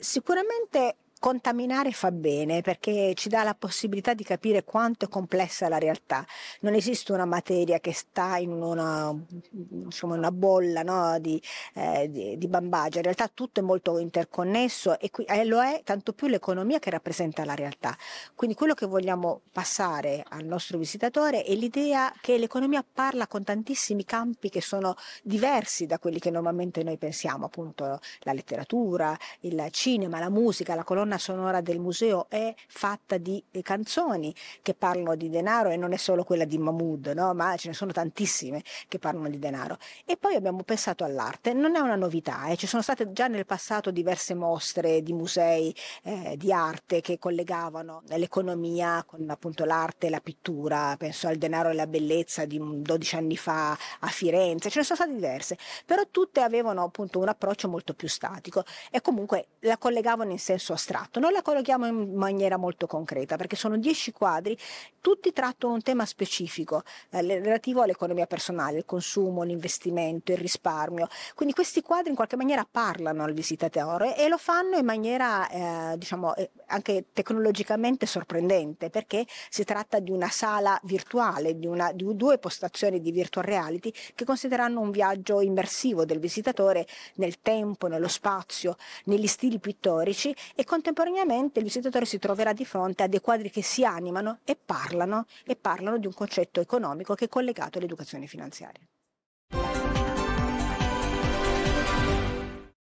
Sicuramente Contaminare fa bene perché ci dà la possibilità di capire quanto è complessa la realtà. Non esiste una materia che sta in una, insomma, una bolla no? di, eh, di, di, bambagia. In realtà tutto è molto interconnesso e qui, eh, lo è tanto più l'economia che rappresenta la realtà. Quindi quello che vogliamo passare al nostro visitatore è l'idea che l'economia parla con tantissimi campi che sono diversi da quelli che normalmente noi pensiamo, appunto la letteratura, il cinema, la musica, la colonna colonna sonora del museo è fatta di canzoni che parlano di denaro e non è solo quella di Mahmood, no? ma ce ne sono tantissime che parlano di denaro. E poi abbiamo pensato all'arte, non è una novità, eh? ci sono state già nel passato diverse mostre di musei eh, di arte che collegavano l'economia con appunto l'arte e la pittura, penso al denaro e la bellezza di 12 anni fa a Firenze, ce ne sono state diverse, però tutte avevano appunto un approccio molto più statico e comunque la collegavano in senso astratto tratto. Noi la collochiamo in maniera molto concreta perché sono dieci quadri, tutti trattano un tema specifico eh, relativo all'economia personale, il consumo, l'investimento, il risparmio. Quindi questi quadri in qualche maniera parlano al visitatore e lo fanno in maniera eh, diciamo, eh, anche tecnologicamente sorprendente perché si tratta di una sala virtuale, di, una, di due postazioni di virtual reality che considerano un viaggio immersivo del visitatore nel tempo, nello spazio, negli stili pittorici e contemporaneamente il visitatore si troverà di fronte a dei quadri che si animano e parlano, e parlano di un concetto economico che è collegato all'educazione finanziaria.